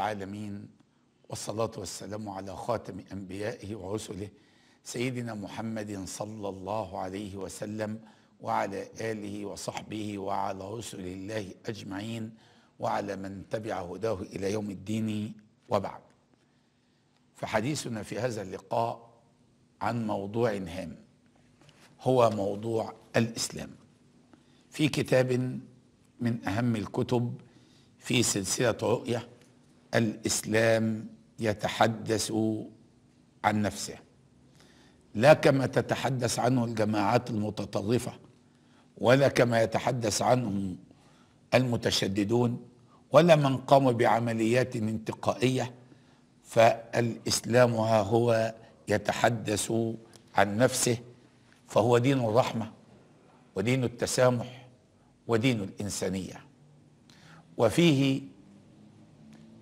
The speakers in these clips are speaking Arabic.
العالمين والصلاة والسلام على خاتم أنبيائه ورسله سيدنا محمد صلى الله عليه وسلم وعلى آله وصحبه وعلى رسل الله أجمعين وعلى من تبع هداه إلى يوم الدين وبعد فحديثنا في هذا اللقاء عن موضوع هام هو موضوع الإسلام في كتاب من أهم الكتب في سلسلة رؤية الاسلام يتحدث عن نفسه لا كما تتحدث عنه الجماعات المتطرفه ولا كما يتحدث عنه المتشددون ولا من قام بعمليات انتقائيه فالاسلام ها هو يتحدث عن نفسه فهو دين الرحمه ودين التسامح ودين الانسانيه وفيه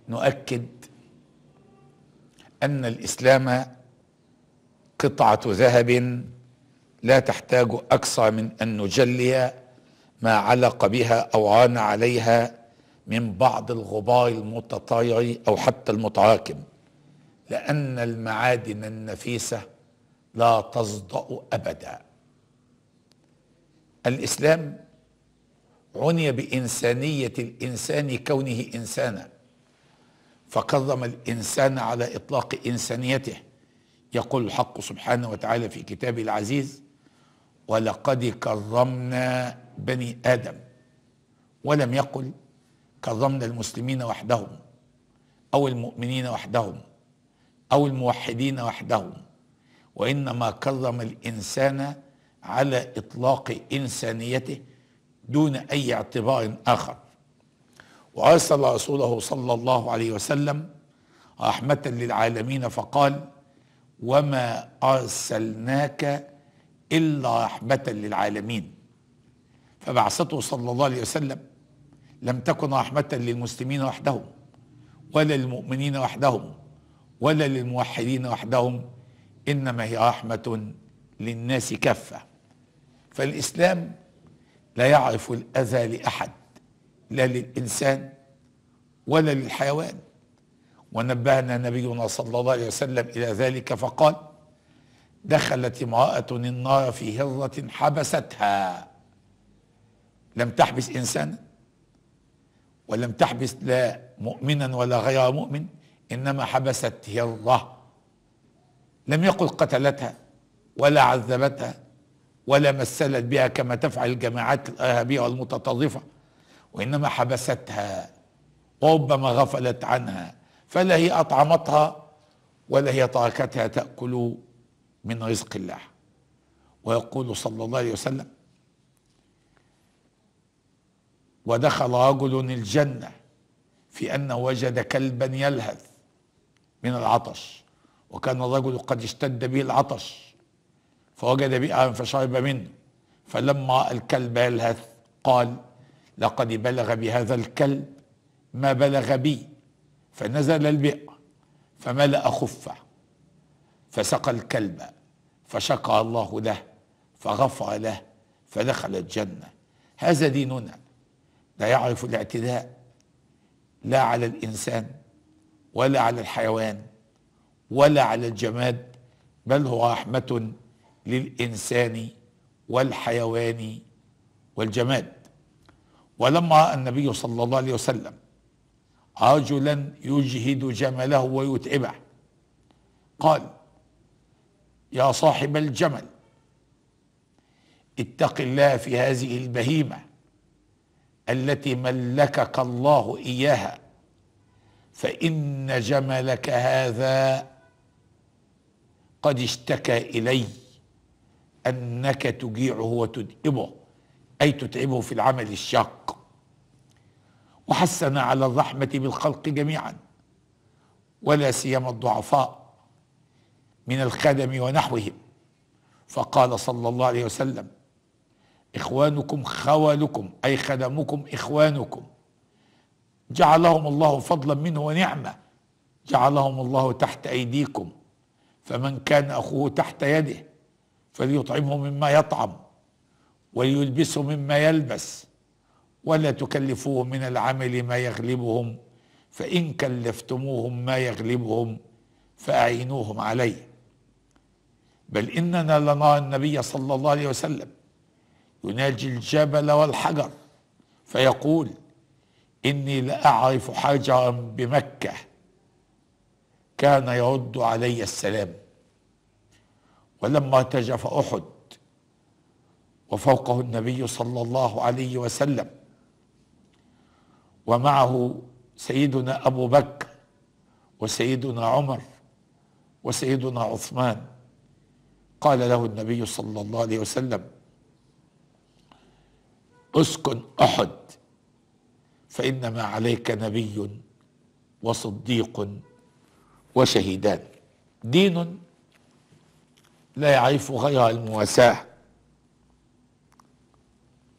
نؤكد ان الاسلام قطعه ذهب لا تحتاج اكثر من ان نجلي ما علق بها او عان عليها من بعض الغبار المتطاير او حتى المتراكم لان المعادن النفيسه لا تصدا ابدا الاسلام عني بانسانيه الانسان كونه انسانا فكرم الانسان على اطلاق انسانيته يقول الحق سبحانه وتعالى في كتابه العزيز ولقد كرمنا بني ادم ولم يقل كرمنا المسلمين وحدهم او المؤمنين وحدهم او الموحدين وحدهم وانما كرم الانسان على اطلاق انسانيته دون اي اعتبار اخر وارسل رسوله صلى الله عليه وسلم رحمه للعالمين فقال وما ارسلناك الا رحمه للعالمين فبعثته صلى الله عليه وسلم لم تكن رحمه للمسلمين وحدهم ولا للمؤمنين وحدهم ولا للموحدين وحدهم انما هي رحمه للناس كافه فالاسلام لا يعرف الاذى لاحد لا للإنسان ولا للحيوان ونبهنا نبينا صلى الله عليه وسلم إلى ذلك فقال دخلت امرأة النار في هرة حبستها لم تحبس إنسانا ولم تحبس لا مؤمنا ولا غير مؤمن إنما حبست هرة لم يقل قتلتها ولا عذبتها ولا مثلت بها كما تفعل الجماعات الإرهابية والمتطرفة وإنما حبستها وربما غفلت عنها فلا هي أطعمتها ولا هي تركتها تأكل من رزق الله ويقول صلى الله عليه وسلم ودخل رجل الجنة في أنه وجد كلبا يلهث من العطش وكان الرجل قد اشتد به العطش فوجد بئرا فشرب منه فلما رأى الكلب يلهث قال لقد بلغ بهذا الكلب ما بلغ بي فنزل البئر فملأ خفه فسقى الكلب فشقى الله له فغفر له فدخل الجنة هذا ديننا لا يعرف الاعتداء لا على الإنسان ولا على الحيوان ولا على الجماد بل هو رحمة للإنسان والحيوان والجماد ولم رأى النبي صلى الله عليه وسلم رجلا يجهد جمله ويتعبه قال يا صاحب الجمل اتق الله في هذه البهيمة التي ملكك الله إياها فإن جملك هذا قد اشتكى إلي أنك تجيعه وتدئبه أي تتعبه في العمل الشاق وحسنا على الرحمة بالخلق جميعا ولا سيما الضعفاء من الخدم ونحوهم فقال صلى الله عليه وسلم إخوانكم خوالكم أي خدمكم إخوانكم جعلهم الله فضلا منه ونعمة جعلهم الله تحت أيديكم فمن كان أخوه تحت يده فليطعمه مما يطعم ويلبسوا مما يلبس ولا تكلفوه من العمل ما يغلبهم فإن كلفتموهم ما يغلبهم فأعينوهم عليه بل إننا لنرى النبي صلى الله عليه وسلم يناجي الجبل والحجر فيقول إني لأعرف حجرا بمكة كان يرد علي السلام ولما ارتجف أحد وفوقه النبي صلى الله عليه وسلم ومعه سيدنا ابو بكر وسيدنا عمر وسيدنا عثمان قال له النبي صلى الله عليه وسلم اسكن احد فانما عليك نبي وصديق وشهيدان دين لا يعرف غير المواساه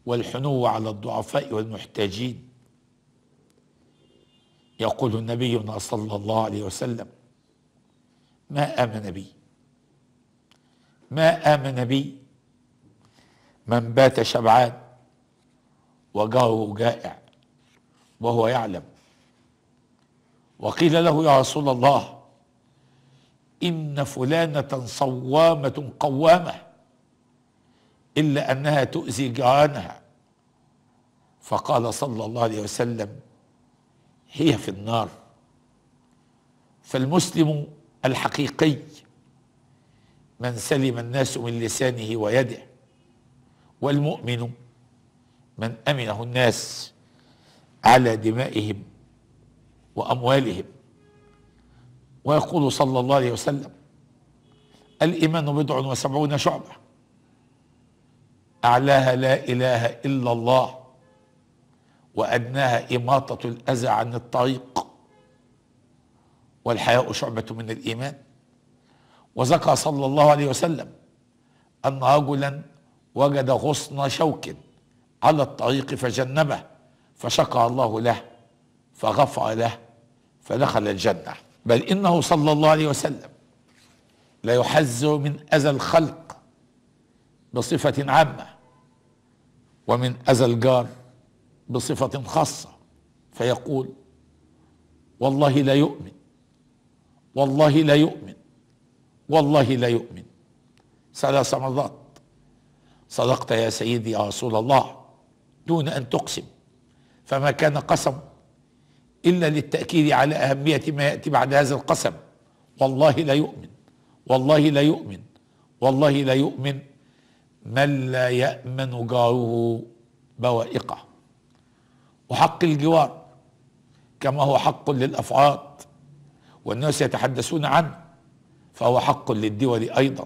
والحنو على الضعفاء والمحتاجين يقول نبينا صلى الله عليه وسلم ما آمن بي ما آمن بي من بات شبعان وجاره جائع وهو يعلم وقيل له يا رسول الله إن فلانة صوامة قوامة إلا أنها تؤذي جيرانها فقال صلى الله عليه وسلم هي في النار فالمسلم الحقيقي من سلم الناس من لسانه ويده والمؤمن من امنه الناس على دمائهم واموالهم ويقول صلى الله عليه وسلم الايمان بضع وسبعون شعبه أعلاها لا إله إلا الله وأدناها إماطة الأذى عن الطريق والحياء شعبة من الإيمان وذكر صلى الله عليه وسلم أن رجلا وجد غصن شوك على الطريق فجنبه فشكر الله له فغفر له فدخل الجنة بل إنه صلى الله عليه وسلم لا يحذر من أذى الخلق بصفة عامة ومن أذى الجار بصفة خاصة فيقول والله لا يؤمن والله لا يؤمن والله لا يؤمن ثلاث مرات صدقت يا سيدي يا رسول الله دون أن تقسم فما كان قسم إلا للتأكيد على أهمية ما يأتي بعد هذا القسم والله لا يؤمن والله لا يؤمن والله لا يؤمن من لا يأمن جاره بوائقه وحق الجوار كما هو حق للأفراد والناس يتحدثون عنه فهو حق للدول أيضا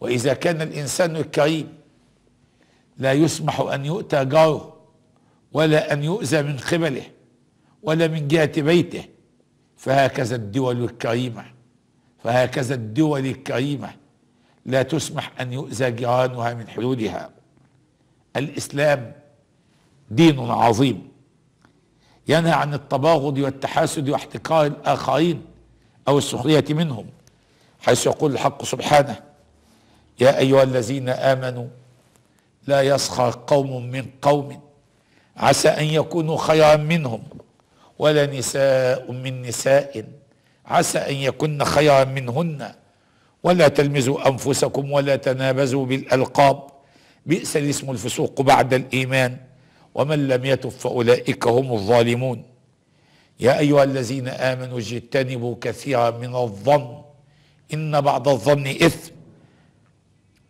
وإذا كان الإنسان الكريم لا يسمح أن يؤتى جاره ولا أن يؤذى من قبله ولا من جهة بيته فهكذا الدول الكريمة فهكذا الدول الكريمة لا تسمح أن يؤذى جيرانها من حدودها الإسلام دين عظيم ينهى عن التباغض والتحاسد واحتقار الآخرين أو السخرية منهم حيث يقول الحق سبحانه يا أيها الذين آمنوا لا يسخر قوم من قوم عسى أن يكونوا خيرا منهم ولا نساء من نساء عسى أن يكن خيرا منهن ولا تلمزوا أنفسكم ولا تنابزوا بالألقاب بئس الاسم الفسوق بعد الإيمان ومن لم يتب فأولئك هم الظالمون يا أيها الذين آمنوا اجتنبوا كثيرا من الظن إن بعض الظن إثم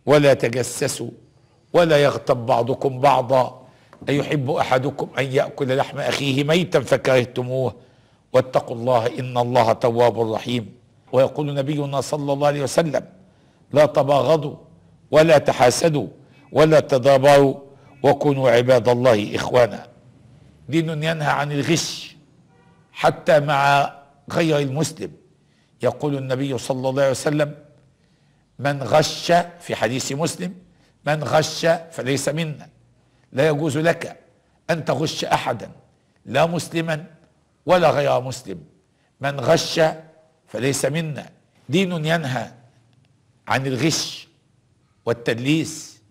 ولا تجسسوا ولا يغتب بعضكم بعضا أيحب أحدكم أن يأكل لحم أخيه ميتا فكرهتموه واتقوا الله إن الله تواب رحيم ويقول نبينا صلى الله عليه وسلم لا تباغضوا ولا تحاسدوا ولا تدابروا وكونوا عباد الله إخوانا دين ينهى عن الغش حتى مع غير المسلم يقول النبي صلى الله عليه وسلم من غش في حديث مسلم من غش فليس منا لا يجوز لك أن تغش أحدا لا مسلما ولا غير مسلم من غش فليس منا دين ينهى عن الغش والتدليس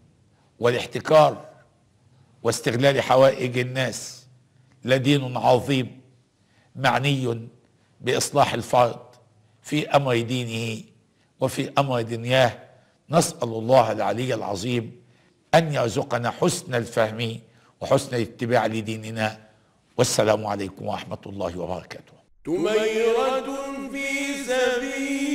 والاحتكار واستغلال حوائج الناس لدين عظيم معني باصلاح الفرد في امر دينه وفي امر دنياه نسال الله العلي العظيم ان يرزقنا حسن الفهم وحسن الاتباع لديننا والسلام عليكم ورحمه الله وبركاته في سبيل